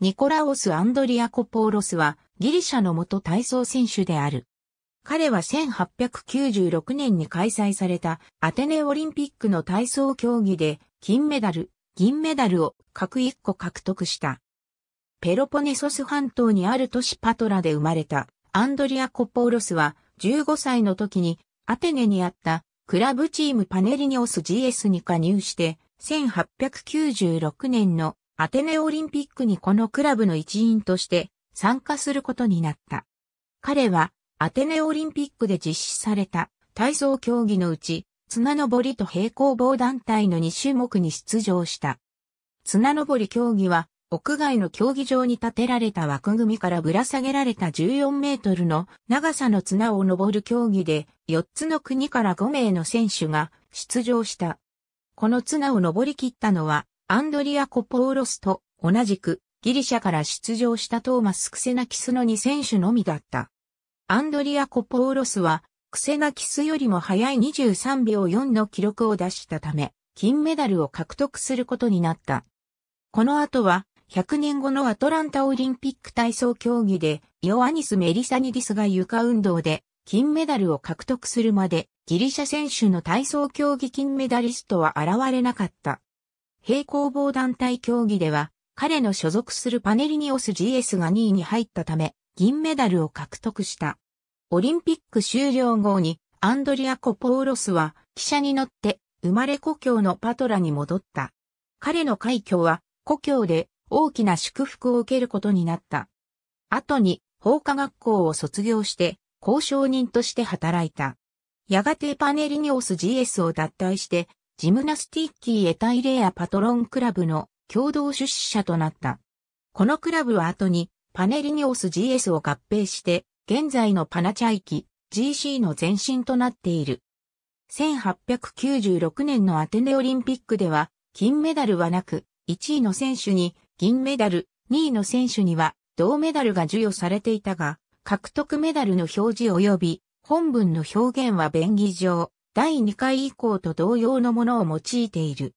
ニコラオス・アンドリアコポーロスはギリシャの元体操選手である。彼は1896年に開催されたアテネオリンピックの体操競技で金メダル、銀メダルを各1個獲得した。ペロポネソス半島にある都市パトラで生まれたアンドリア・コポーロスは15歳の時にアテネにあったクラブチームパネリニオス GS に加入して1896年のアテネオリンピックにこのクラブの一員として参加することになった。彼はアテネオリンピックで実施された体操競技のうち綱登りと平行棒団体の2種目に出場した。綱登り競技は屋外の競技場に建てられた枠組みからぶら下げられた14メートルの長さの綱を登る競技で4つの国から5名の選手が出場した。この綱を登り切ったのはアンドリア・コポーロスと同じくギリシャから出場したトーマス・クセナキスの2選手のみだった。アンドリア・コポーロスはクセナキスよりも早い23秒4の記録を出したため金メダルを獲得することになった。この後は100年後のアトランタオリンピック体操競技で、ヨアニス・メリサニディスが床運動で金メダルを獲得するまで、ギリシャ選手の体操競技金メダリストは現れなかった。平行棒団体競技では、彼の所属するパネリニオス GS が2位に入ったため、銀メダルを獲得した。オリンピック終了後に、アンドリア・コポーロスは、汽車に乗って、生まれ故郷のパトラに戻った。彼の快挙は、故郷で大きな祝福を受けることになった。後に、法科学校を卒業して、交渉人として働いた。やがてパネリニオス GS を脱退して、ジムナスティッキーエタイレアパトロンクラブの共同出資者となった。このクラブは後にパネリニオス GS を合併して、現在のパナチャイキ GC の前身となっている。1896年のアテネオリンピックでは、金メダルはなく、1位の選手に銀メダル、2位の選手には銅メダルが授与されていたが、獲得メダルの表示及び本文の表現は便宜上、第2回以降と同様のものを用いている。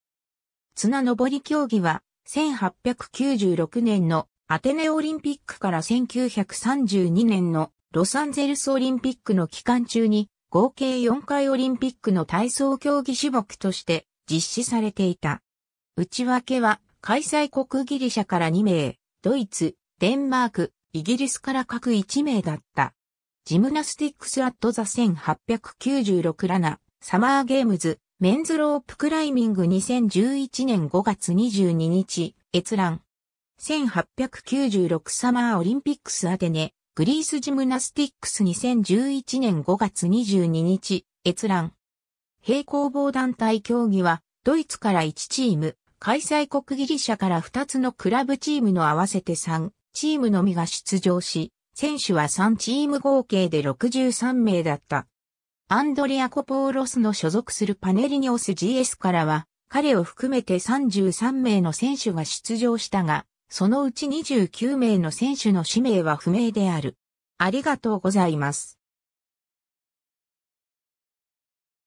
綱登り競技は、1896年のアテネオリンピックから1932年のロサンゼルスオリンピックの期間中に合計4回オリンピックの体操競技種目として実施されていた。内訳は開催国ギリシャから2名、ドイツ、デンマーク、イギリスから各1名だった。ジムナスティックスアットザ1896ラナ、サマーゲームズ、メンズロープクライミング2011年5月22日、閲覧。1896サマーオリンピックスアテネ、グリースジムナスティックス2011年5月22日、閲覧。平行棒団体競技は、ドイツから1チーム、開催国ギリシャから2つのクラブチームの合わせて3チームのみが出場し、選手は3チーム合計で63名だった。アンドレア・コポーロスの所属するパネリニオス GS からは、彼を含めて33名の選手が出場したが、そのうち29名の選手の氏名は不明である。ありがとうございます。